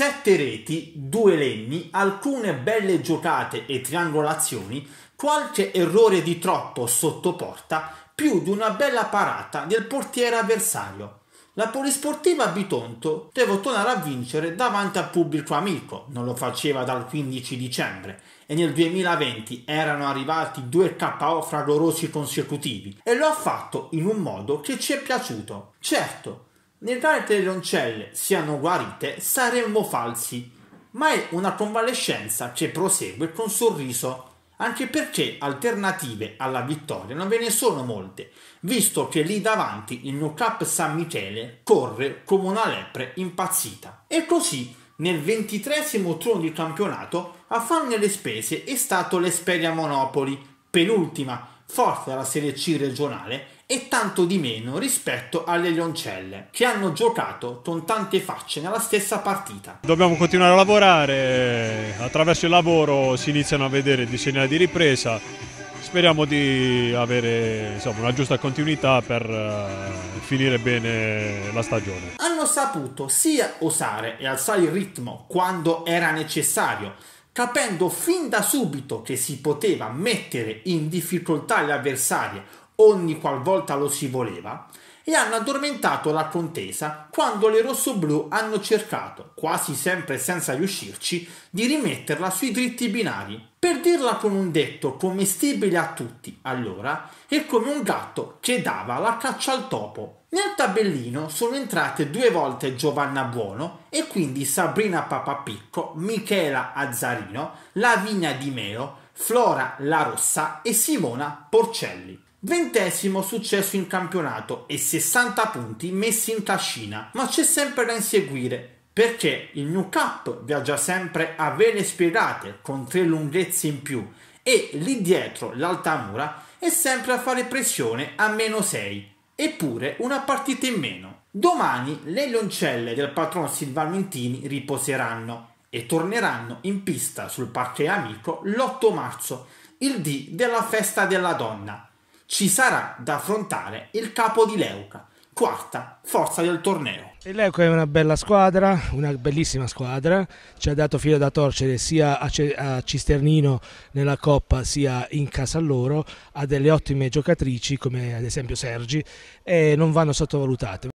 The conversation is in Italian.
Sette reti, due legni, alcune belle giocate e triangolazioni, qualche errore di troppo sotto porta, più di una bella parata del portiere avversario. La polisportiva Bitonto deve tornare a vincere davanti al pubblico amico, non lo faceva dal 15 dicembre, e nel 2020 erano arrivati due KO fragorosi consecutivi, e lo ha fatto in un modo che ci è piaciuto. Certo, Negare che le roncelle siano guarite saremmo falsi, ma è una convalescenza che prosegue con sorriso, anche perché alternative alla vittoria non ve ne sono molte, visto che lì davanti il New Cup San Michele corre come una lepre impazzita. E così nel ventitresimo turno di campionato a farne le spese è stato l'Esperia Monopoli, penultima, forza della Serie C regionale e tanto di meno rispetto alle Lioncelle, che hanno giocato con tante facce nella stessa partita. Dobbiamo continuare a lavorare, attraverso il lavoro si iniziano a vedere dei segnali di ripresa, speriamo di avere insomma, una giusta continuità per eh, finire bene la stagione. Hanno saputo sia osare e alzare il ritmo quando era necessario, capendo fin da subito che si poteva mettere in difficoltà gli avversari ogni qualvolta lo si voleva, e hanno addormentato la contesa quando le rossoblù hanno cercato, quasi sempre senza riuscirci, di rimetterla sui dritti binari. Per dirla con un detto commestibile a tutti, allora, è come un gatto che dava la caccia al topo. Nel tabellino sono entrate due volte Giovanna Buono e quindi Sabrina Papapicco, Michela Azzarino, Lavinia Di Meo, Flora La Rossa e Simona Porcelli. Ventesimo successo in campionato e 60 punti messi in cascina, ma c'è sempre da inseguire perché il New Cup viaggia sempre a vele spiegate con tre lunghezze in più e lì dietro l'Altamura è sempre a fare pressione a meno 6, eppure una partita in meno. Domani le lioncelle del patron Silvalmentini riposeranno e torneranno in pista sul parquet amico l'8 marzo, il dì della festa della donna, ci sarà da affrontare il capo di Leuca, quarta forza del torneo. Il Leuca è una bella squadra, una bellissima squadra, ci ha dato filo da torcere sia a Cisternino nella Coppa sia in casa loro, ha delle ottime giocatrici come ad esempio Sergi e non vanno sottovalutate.